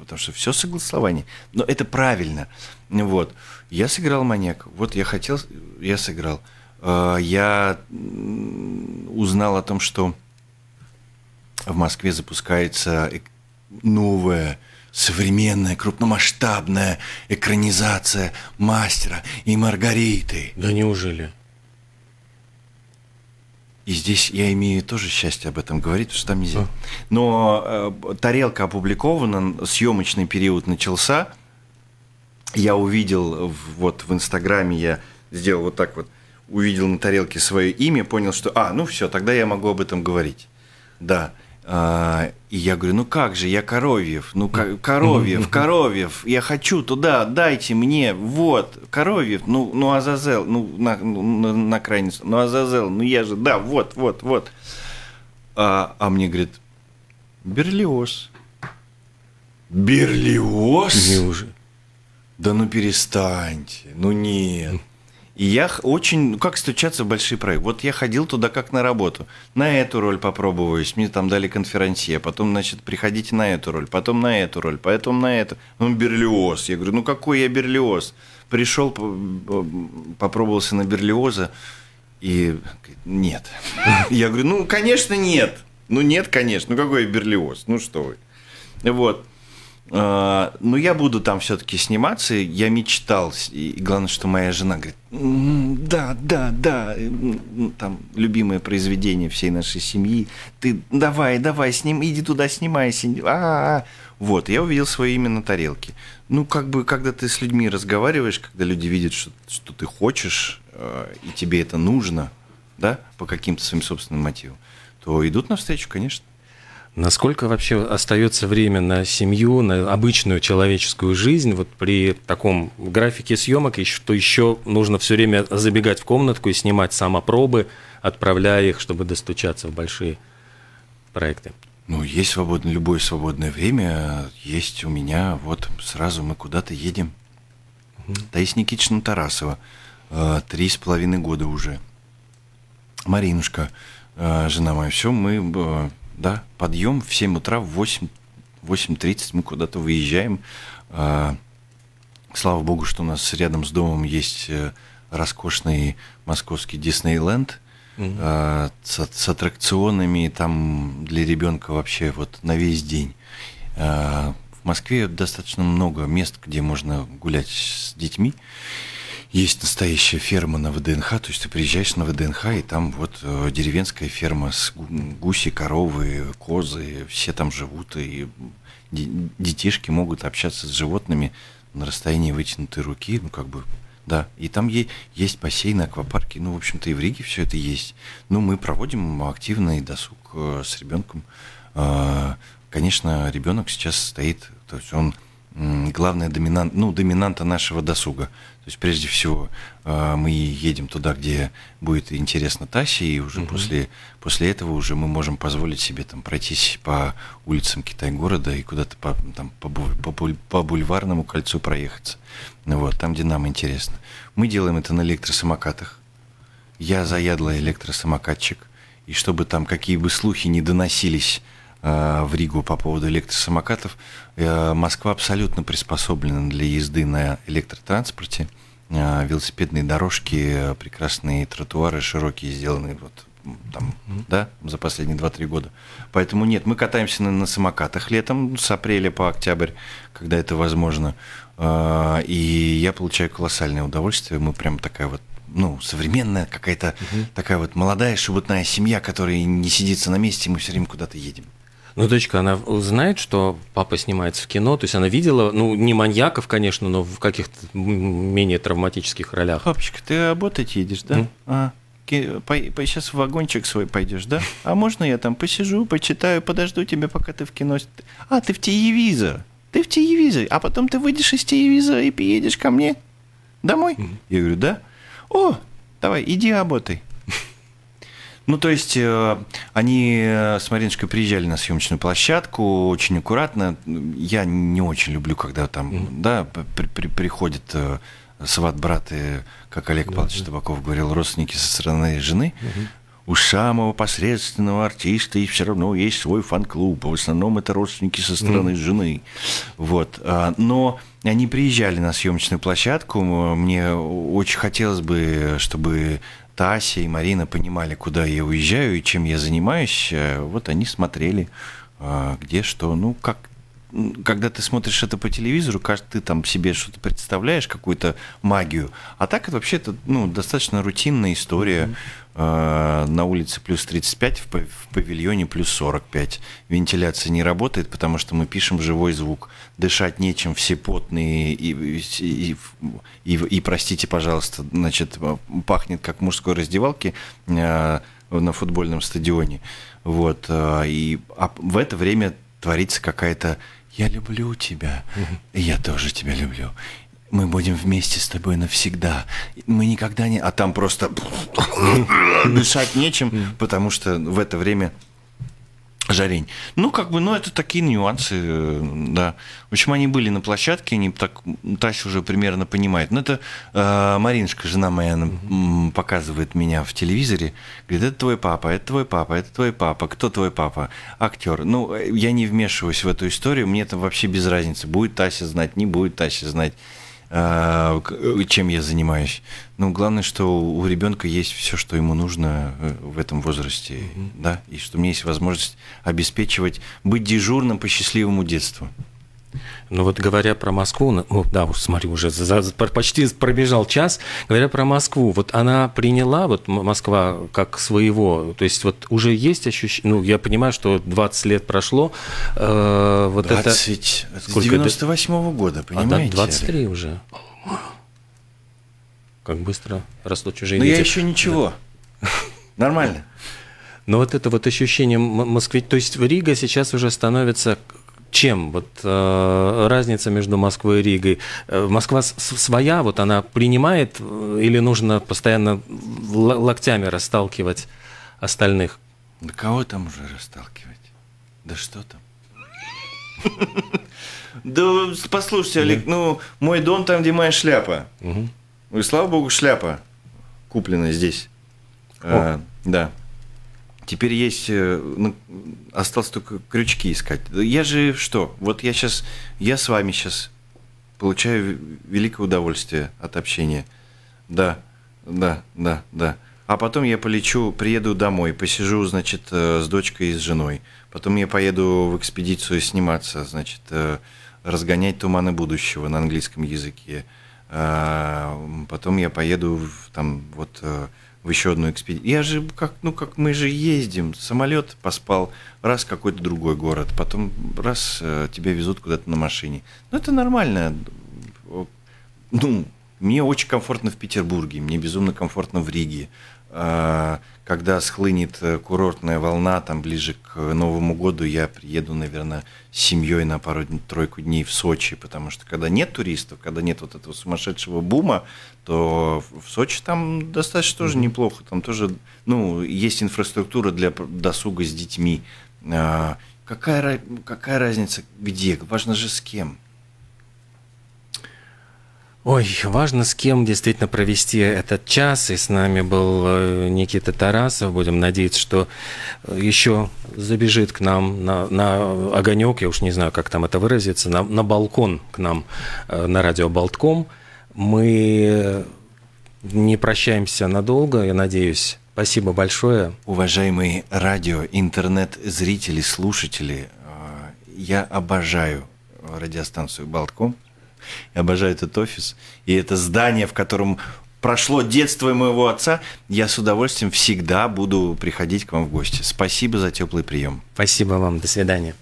[SPEAKER 2] потому что все согласование. Но это правильно. Вот. Я сыграл маньяк. Вот я хотел, я сыграл. А, я узнал о том, что в Москве запускается новая современная крупномасштабная экранизация мастера и Маргариты. Да неужели? И здесь я имею тоже счастье об этом говорить, потому что там нельзя. Но э, тарелка опубликована, съемочный период начался. Я увидел в, вот в Инстаграме, я сделал вот так вот, увидел на тарелке свое имя, понял, что, а, ну все, тогда я могу об этом говорить. Да. А, и я говорю, ну как же, я Коровьев, ну как, Коровьев, Коровьев, я хочу туда, дайте мне, вот, Коровьев, ну, ну Азазел, ну на, ну, на, на крайний, ну Азазел, ну я же, да, вот, вот, вот. А, а мне говорит, Берлиоз. Берлиоз? Неужели? Да ну перестаньте, ну нет я очень, ну, как стучаться в большие проекты. Вот я ходил туда как на работу. На эту роль попробуюсь, мне там дали конференция, потом, значит, приходите на эту роль, потом на эту роль, потом на эту. Ну, Берлиоз. Я говорю, ну какой я Берлиоз? Пришел, попробовался на Берлиоза, и нет. Я говорю, ну, конечно, нет. Ну, нет, конечно. Ну, какой я Берлиоз? Ну, что вы. Вот. А, Но ну, я буду там все-таки сниматься. Я мечтал. И главное, что моя жена говорит, да, да, да, э, ну, там любимое произведение всей нашей семьи. Ты давай, давай, с иди туда, снимайся. А, -а, -а. Вот, я увидел свое имя на тарелке. Ну, как бы, когда ты с людьми разговариваешь, когда люди видят, что, что ты хочешь, э, и тебе это нужно, да, по каким-то своим собственным мотивам, то идут навстречу, конечно. Насколько вообще
[SPEAKER 1] остается время на семью, на обычную человеческую жизнь вот при таком графике съемок, и что еще нужно все время забегать в комнатку и снимать самопробы, отправляя их, чтобы достучаться в большие проекты? Ну,
[SPEAKER 2] есть свободное, любое свободное время, есть у меня, вот сразу мы куда-то едем. Угу. Таис Никитична Тарасова, э, три с половиной года уже. Маринушка, э, жена моя, все, мы э, да, подъем в 7 утра, в 8, 8.30 мы куда-то выезжаем. А, слава богу, что у нас рядом с домом есть э, роскошный московский Диснейленд а, с, с аттракционами, там для ребенка вообще вот на весь день. А, в Москве достаточно много мест, где можно гулять с детьми есть настоящая ферма на ВДНХ, то есть ты приезжаешь на ВДНХ, и там вот э, деревенская ферма с гуси, коровы, козы, все там живут, и детишки могут общаться с животными на расстоянии вытянутой руки, ну как бы, да. И там е- есть бассейны, аквапарки, ну, в общем-то, и в Риге все это есть. Ну, мы проводим активный досуг э, с ребенком. Э, конечно, ребенок сейчас стоит, то есть он главная доминант, ну, доминанта нашего досуга. То есть, прежде всего, э, мы едем туда, где будет интересно Тасе, и уже угу. после, после этого уже мы можем позволить себе там пройтись по улицам Китай-города и куда-то по, там, по, по, по бульварному кольцу проехаться. Ну, вот, там, где нам интересно. Мы делаем это на электросамокатах. Я заядлый электросамокатчик. И чтобы там какие бы слухи не доносились Э, в Ригу по поводу электросамокатов. Э, Москва абсолютно приспособлена для езды на электротранспорте. Э, велосипедные дорожки, прекрасные тротуары, широкие, сделанные вот там, да, за последние 2-3 года. Поэтому нет, мы катаемся на, на самокатах летом с апреля по октябрь, когда это возможно. И я получаю колоссальное удовольствие. Мы прям такая вот ну, современная, какая-то угу. такая вот молодая шебутная семья, которая не сидится на месте, мы все время куда-то едем.
[SPEAKER 1] Ну, дочка, она знает, что папа снимается в кино, то есть она видела, ну, не маньяков, конечно, но в каких-то
[SPEAKER 2] менее травматических ролях. Папочка, ты работать едешь, да? Mm? А, по, по, сейчас в вагончик свой пойдешь, да? А можно я там посижу, почитаю, подожду тебя, пока ты в кино... А, ты в телевизор. Ты в телевизор. А потом ты выйдешь из телевизора и приедешь ко мне домой? Mm-hmm. Я говорю, да? О, давай, иди работай. Ну, то есть, э, они э, с Мариночкой приезжали на съемочную площадку очень аккуратно. Я не очень люблю, когда там, mm-hmm. да, при, при, приходит э, сват брат и, как Олег да, Павлович да. Табаков говорил, родственники со стороны жены. Угу. У самого посредственного артиста и все равно есть свой фан-клуб. В основном это родственники со стороны mm. Угу. жены. Вот. А, но они приезжали на съемочную площадку. Мне очень хотелось бы, чтобы Тася и Марина понимали, куда я уезжаю и чем я занимаюсь, э, вот они смотрели, а, где что. Ну, как когда ты смотришь это по телевизору, кажется, ты там себе что-то представляешь, какую-то магию. А так это вообще это ну, достаточно рутинная история. Mm-hmm Э, на улице плюс 35, в павильоне плюс 45. Вентиляция не работает, потому что мы пишем живой звук. Дышать нечем, все потные и, и, и, и простите, пожалуйста, значит, э, пахнет как мужской раздевалке э, на футбольном стадионе. Вот, и а в это время творится какая-то «я люблю тебя, я тоже тебя люблю» мы будем вместе с тобой навсегда. Мы никогда не... А там просто дышать нечем, потому что в это время жарень. Ну, как бы, ну, это такие нюансы, э, да. В общем, они были на площадке, они так, Тася уже примерно понимает. Но ну, это э, Маринушка, жена моя, она показывает меня в телевизоре, говорит, это твой папа, это твой папа, это твой папа, кто твой папа? Актер. Ну, э, я не вмешиваюсь в эту историю, мне это вообще без разницы, будет Тася знать, не будет Тася знать. А, чем я занимаюсь. Ну, главное, что у ребенка есть все, что ему нужно э, в этом возрасте, mm-hmm. да, и что у меня есть возможность обеспечивать, быть дежурным по счастливому детству. Ну вот говоря про Москву, ну, ну да, уж смотри, уже за, за,
[SPEAKER 1] почти пробежал час, говоря про Москву, вот она приняла вот Москва как своего, то есть вот уже есть ощущение, ну я понимаю, что 20 лет прошло, э, вот 20, это... Сколько? С 98 -го года, понимаете? А, да, 23 уже. Как быстро растут чужие Но ну, я еще
[SPEAKER 2] ничего. Да. Нормально.
[SPEAKER 1] Но вот это вот ощущение Москвы, То есть Рига сейчас уже становится чем? Вот э, разница между Москвой и Ригой. Э, Москва своя, вот она принимает э, или нужно постоянно локтями расталкивать
[SPEAKER 2] остальных? Да кого там уже расталкивать? Да что там? Да послушайте, Олег, ну мой дом там, где моя шляпа. И слава богу, шляпа куплена здесь. Э, да. Теперь есть, э, ну, осталось только крючки искать. Я же что? Вот я сейчас, я с вами сейчас получаю великое удовольствие от общения. Да, да, да, да. А потом я полечу, приеду домой, посижу, значит, э, с дочкой и с женой. Потом я поеду в экспедицию сниматься, значит, э, разгонять туманы будущего на английском языке. А, потом я поеду в, там вот в еще одну экспедицию. Я же, как, ну как мы же ездим, самолет поспал, раз какой-то другой город, потом раз э, тебя везут куда-то на машине. Ну это нормально. Ну, мне очень комфортно в Петербурге, мне безумно комфортно в Риге. А, когда схлынет э, курортная волна, там ближе к э, Новому году я приеду, наверное, с семьей на пару-тройку дней в Сочи, потому что когда нет туристов, когда нет вот этого сумасшедшего бума, то в Сочи там достаточно тоже неплохо, там тоже, ну, есть инфраструктура для досуга с детьми. А, какая, какая разница где? Важно же с кем.
[SPEAKER 1] Ой, важно с кем действительно провести этот час. И с нами был э, Никита Тарасов. Будем надеяться, что э, еще забежит к нам на, на огонек, я уж не знаю, как там это выразиться, на, на балкон к нам э, на радио Болтком. Мы не прощаемся надолго, я надеюсь. Спасибо
[SPEAKER 2] большое. Уважаемые радио, интернет-зрители, слушатели, я обожаю радиостанцию «Болтком». Я обожаю этот офис. И это здание, в котором прошло детство моего отца, я с удовольствием всегда буду приходить к вам в гости. Спасибо за теплый прием. Спасибо вам. До свидания.